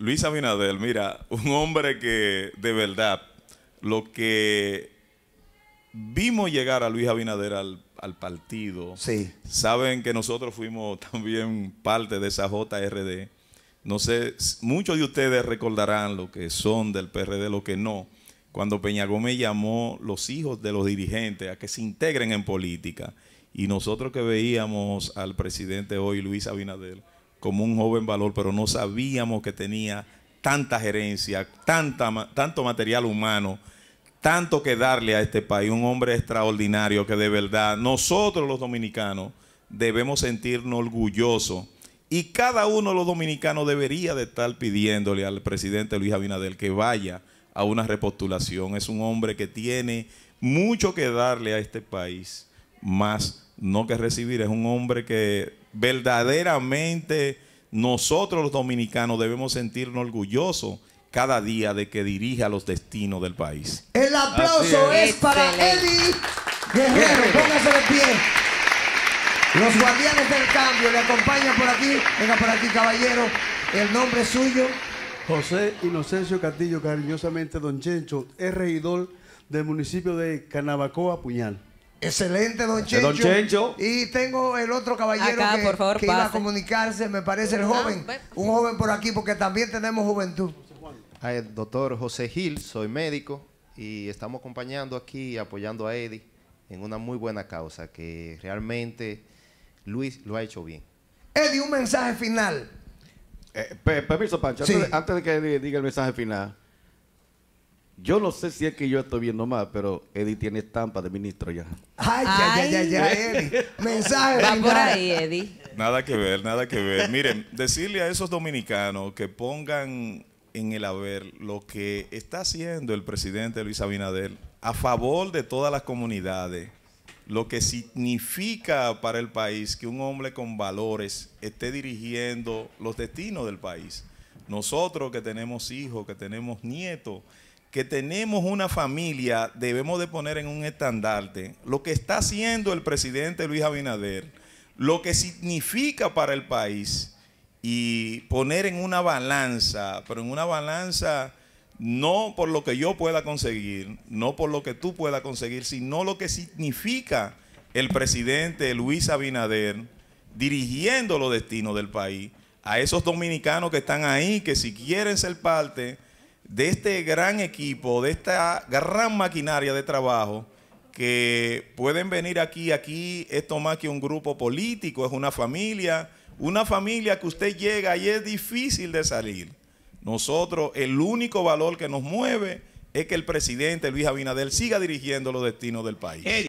Luis Abinadel, mira, un hombre que de verdad, lo que vimos llegar a Luis Abinader al, partido, sí. saben que nosotros fuimos también parte de esa JRD. No sé, muchos de ustedes recordarán lo que son del PRD, lo que no. Cuando Peña Gómez llamó los hijos de los dirigentes a que se integren en política, y nosotros que veíamos al presidente hoy, Luis Abinader, como un joven valor, pero no sabíamos que tenía tanta gerencia, tanta, tanto material humano, tanto que darle a este país, un hombre extraordinario que de verdad nosotros los dominicanos debemos sentirnos orgullosos y cada uno de los dominicanos debería de estar pidiéndole al presidente Luis Abinadel que vaya a una repostulación. Es un hombre que tiene mucho que darle a este país, más no que recibir. Es un hombre que verdaderamente nosotros los dominicanos debemos sentirnos orgullosos cada día de que dirija los destinos del país. El aplauso es. para Eddie Guerrero. Póngase de pie. Los guardianes del cambio le acompañan por aquí. Venga por aquí, caballero. El nombre suyo. José Inocencio Castillo, cariñosamente Don Chencho, es regidor del municipio de Canabacoa, Puñal. Excelente, don Chencho. Y tengo el otro caballero que, iba a comunicarse, me parece el ah, joven. Un joven por aquí, porque también tenemos juventud. Ah, doctor José Gil, soy médico y estamos acompañando aquí apoyando a Eddie en una muy buena causa que realmente Luis lo ha hecho bien. Eddie, un mensaje final. Eh, permiso, Pancho, antes, de, antes de que diga el mensaje final. Yo no sé si es que yo estoy viendo más, pero Eddie tiene estampa de ministro ya. Ay, ya, ya, ya, ya, Eddie. Mensaje. Va por ahí, Eddie. Nada que ver, nada que ver. Miren, decirle a esos dominicanos que pongan en el haber lo que está haciendo el presidente Luis Abinader a favor de todas las comunidades, lo que significa para el país que un hombre con valores esté dirigiendo los destinos del país. Nosotros que tenemos hijos, que tenemos nietos, que tenemos una familia, debemos de poner en un estandarte lo que está haciendo el presidente Luis Abinader, lo que significa para el país y poner en una balanza, pero en una balanza no por lo que yo pueda conseguir, no por lo que tú puedas conseguir, sino lo que significa el presidente Luis Abinader dirigiendo los destinos del país, a esos dominicanos que están ahí, que si quieren ser parte de este gran equipo, de esta gran maquinaria de trabajo que pueden venir aquí, aquí esto más que un grupo político, es una familia, una familia que usted llega y es difícil de salir. Nosotros, el único valor que nos mueve es que el presidente Luis Abinader siga dirigiendo los destinos del país.